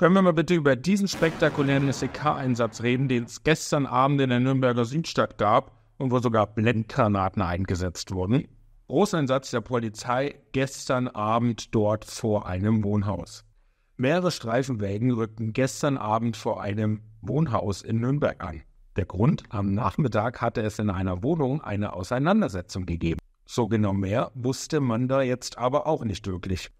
Können wir mal bitte über diesen spektakulären SEK-Einsatz reden, den es gestern Abend in der Nürnberger Südstadt gab und wo sogar Blendgranaten eingesetzt wurden? Großeinsatz der Polizei gestern Abend dort vor einem Wohnhaus. Mehrere Streifenwägen rückten gestern Abend vor einem Wohnhaus in Nürnberg an. Der Grund, am Nachmittag hatte es in einer Wohnung eine Auseinandersetzung gegeben. So genau mehr wusste man da jetzt aber auch nicht wirklich.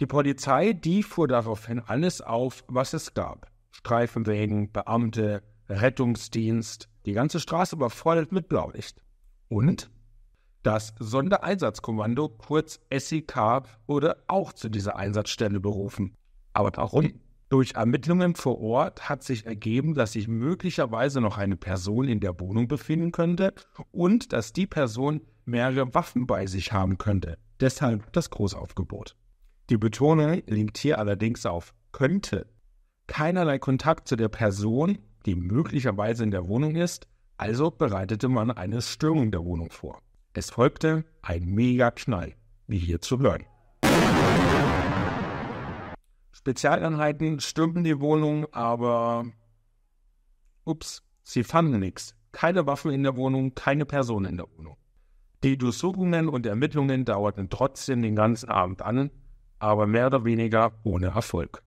Die Polizei, die fuhr daraufhin alles auf, was es gab. Streifenwegen, Beamte, Rettungsdienst, die ganze Straße überfordert mit Blaulicht. Und das Sondereinsatzkommando, kurz SEK, wurde auch zu dieser Einsatzstelle berufen. Aber warum? Durch Ermittlungen vor Ort hat sich ergeben, dass sich möglicherweise noch eine Person in der Wohnung befinden könnte und dass die Person mehrere Waffen bei sich haben könnte. Deshalb das Großaufgebot. Die Betonung liegt hier allerdings auf könnte. Keinerlei Kontakt zu der Person, die möglicherweise in der Wohnung ist, also bereitete man eine Störung der Wohnung vor. Es folgte ein Mega-Knall, wie hier zu hören. Spezialeinheiten stürmten die Wohnung, aber ups, sie fanden nichts. Keine Waffen in der Wohnung, keine Person in der Wohnung. Die Durchsuchungen und Ermittlungen dauerten trotzdem den ganzen Abend an aber mehr oder weniger ohne Erfolg.